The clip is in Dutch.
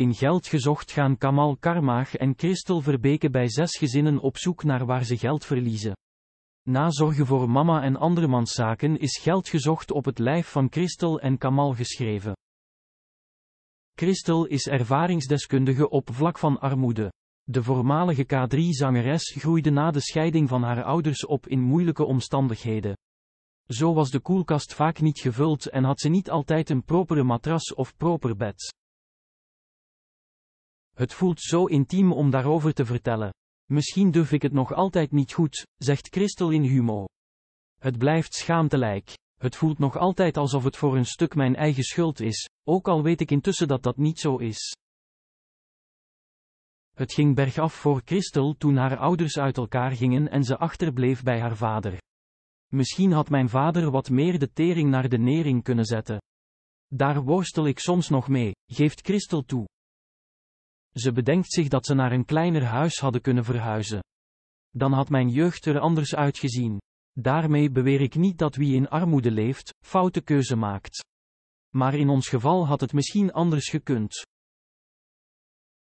In geld gezocht gaan Kamal Karmaag en Christel Verbeke bij zes gezinnen op zoek naar waar ze geld verliezen. Na zorgen voor mama en andermanszaken is geld gezocht op het lijf van Christel en Kamal geschreven. Christel is ervaringsdeskundige op vlak van armoede. De voormalige K3-zangeres groeide na de scheiding van haar ouders op in moeilijke omstandigheden. Zo was de koelkast vaak niet gevuld en had ze niet altijd een propere matras of proper bed. Het voelt zo intiem om daarover te vertellen. Misschien durf ik het nog altijd niet goed, zegt Christel in humo. Het blijft schaamtelijk. Het voelt nog altijd alsof het voor een stuk mijn eigen schuld is, ook al weet ik intussen dat dat niet zo is. Het ging bergaf voor Christel toen haar ouders uit elkaar gingen en ze achterbleef bij haar vader. Misschien had mijn vader wat meer de tering naar de nering kunnen zetten. Daar worstel ik soms nog mee, geeft Christel toe. Ze bedenkt zich dat ze naar een kleiner huis hadden kunnen verhuizen. Dan had mijn jeugd er anders uitgezien. Daarmee beweer ik niet dat wie in armoede leeft, foute keuze maakt. Maar in ons geval had het misschien anders gekund.